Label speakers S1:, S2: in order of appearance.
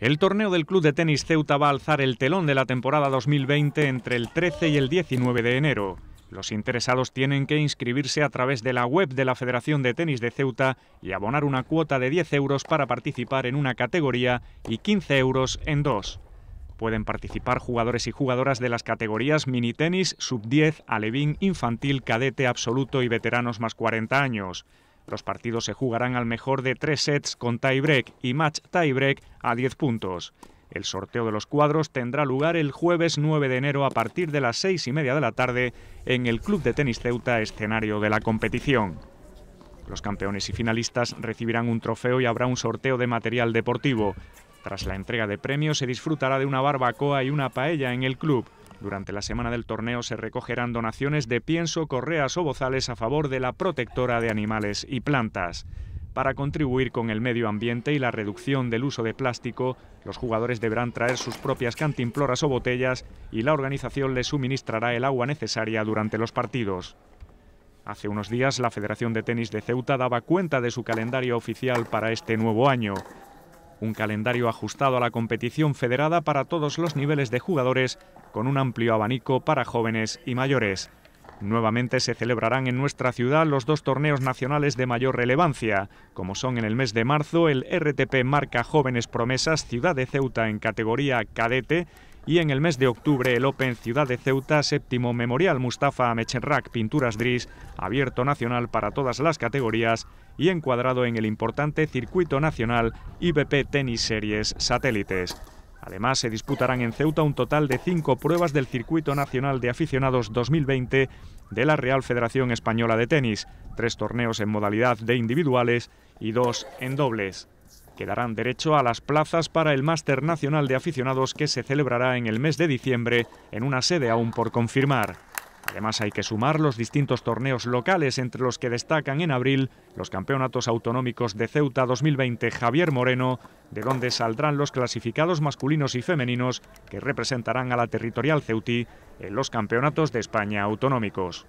S1: El torneo del Club de Tenis Ceuta va a alzar el telón de la temporada 2020 entre el 13 y el 19 de enero. Los interesados tienen que inscribirse a través de la web de la Federación de Tenis de Ceuta y abonar una cuota de 10 euros para participar en una categoría y 15 euros en dos. Pueden participar jugadores y jugadoras de las categorías mini tenis, sub 10, alevín, infantil, cadete, absoluto y veteranos más 40 años. Los partidos se jugarán al mejor de tres sets con tiebreak y match tiebreak a 10 puntos. El sorteo de los cuadros tendrá lugar el jueves 9 de enero a partir de las 6 y media de la tarde en el Club de Tenis Ceuta, escenario de la competición. Los campeones y finalistas recibirán un trofeo y habrá un sorteo de material deportivo. Tras la entrega de premios se disfrutará de una barbacoa y una paella en el club. Durante la semana del torneo se recogerán donaciones de pienso, correas o bozales a favor de la protectora de animales y plantas. Para contribuir con el medio ambiente y la reducción del uso de plástico, los jugadores deberán traer sus propias cantimploras o botellas y la organización les suministrará el agua necesaria durante los partidos. Hace unos días la Federación de Tenis de Ceuta daba cuenta de su calendario oficial para este nuevo año un calendario ajustado a la competición federada para todos los niveles de jugadores, con un amplio abanico para jóvenes y mayores. Nuevamente se celebrarán en nuestra ciudad los dos torneos nacionales de mayor relevancia, como son en el mes de marzo el RTP Marca Jóvenes Promesas Ciudad de Ceuta en categoría cadete y en el mes de octubre el Open Ciudad de Ceuta séptimo Memorial Mustafa Mechenrak, Pinturas Dris, abierto nacional para todas las categorías y encuadrado en el importante circuito nacional IBP Tenis Series Satélites. Además, se disputarán en Ceuta un total de cinco pruebas del Circuito Nacional de Aficionados 2020 de la Real Federación Española de Tenis, tres torneos en modalidad de individuales y dos en dobles quedarán darán derecho a las plazas para el Máster Nacional de Aficionados que se celebrará en el mes de diciembre en una sede aún por confirmar. Además hay que sumar los distintos torneos locales entre los que destacan en abril los campeonatos autonómicos de Ceuta 2020 Javier Moreno, de donde saldrán los clasificados masculinos y femeninos que representarán a la territorial ceuti en los campeonatos de España autonómicos.